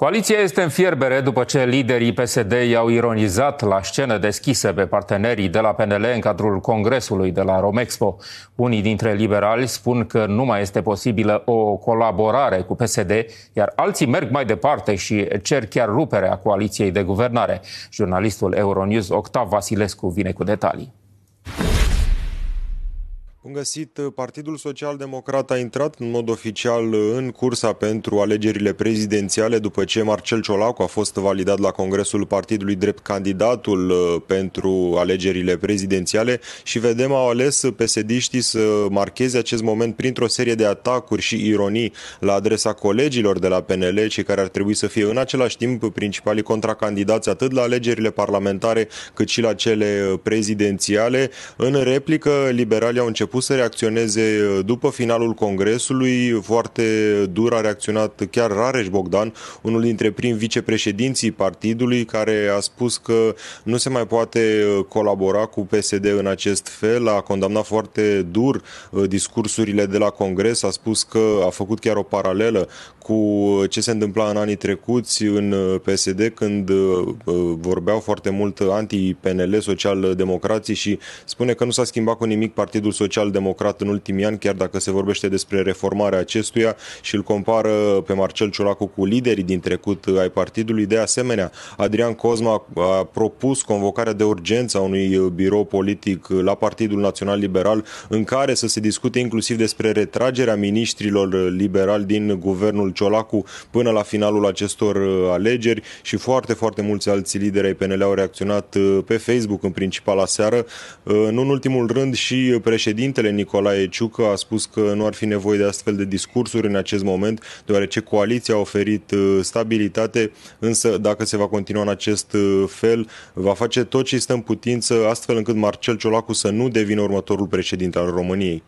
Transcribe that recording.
Coaliția este în fierbere după ce liderii PSD i-au ironizat la scenă deschisă pe partenerii de la PNL în cadrul Congresului de la Romexpo. Unii dintre liberali spun că nu mai este posibilă o colaborare cu PSD, iar alții merg mai departe și cer chiar ruperea coaliției de guvernare. Jurnalistul Euronews Octav Vasilescu vine cu detalii. Bun găsit, uh, Partidul Social Democrat a intrat în mod oficial uh, în cursa pentru alegerile prezidențiale după ce Marcel Ciolacu a fost validat la Congresul Partidului drept candidatul uh, pentru alegerile prezidențiale și vedem au ales pesediștii să marcheze acest moment printr-o serie de atacuri și ironii la adresa colegilor de la PNL, cei care ar trebui să fie în același timp principalii contracandidați atât la alegerile parlamentare cât și la cele prezidențiale. În replică, liberalii au început început să reacționeze uh, după finalul Congresului. Foarte dur a reacționat chiar Rareș Bogdan, unul dintre prim vicepreședinții partidului, care a spus că nu se mai poate uh, colabora cu PSD în acest fel. A condamnat foarte dur uh, discursurile de la Congres, a spus că a făcut chiar o paralelă cu uh, ce se întâmpla în anii trecuți în uh, PSD când uh, vorbeau foarte mult anti-PNL, social-democrații și spune că nu s-a schimbat cu nimic Partidul Social-Democrat în ultimii ani, chiar dacă se vorbește despre reformarea acestuia și îl compară pe Marcel Ciolacu cu liderii din trecut ai partidului. De asemenea, Adrian Cosma a propus convocarea de urgență a unui birou politic la Partidul Național Liberal în care să se discute inclusiv despre retragerea miniștrilor liberali din guvernul Ciolacu până la finalul acestor uh, alegeri și foarte, foarte mulți alți lideri ai PNL au reacționat uh, pe Facebook în principal seară. Uh, nu în ultimul rând și președintele Nicolae Ciucă a spus că nu ar fi nevoie de astfel de discursuri în acest moment, deoarece coaliția a oferit stabilitate, însă dacă se va continua în acest fel, va face tot ce stă în putință astfel încât Marcel Ciolacu să nu devină următorul președinte al României.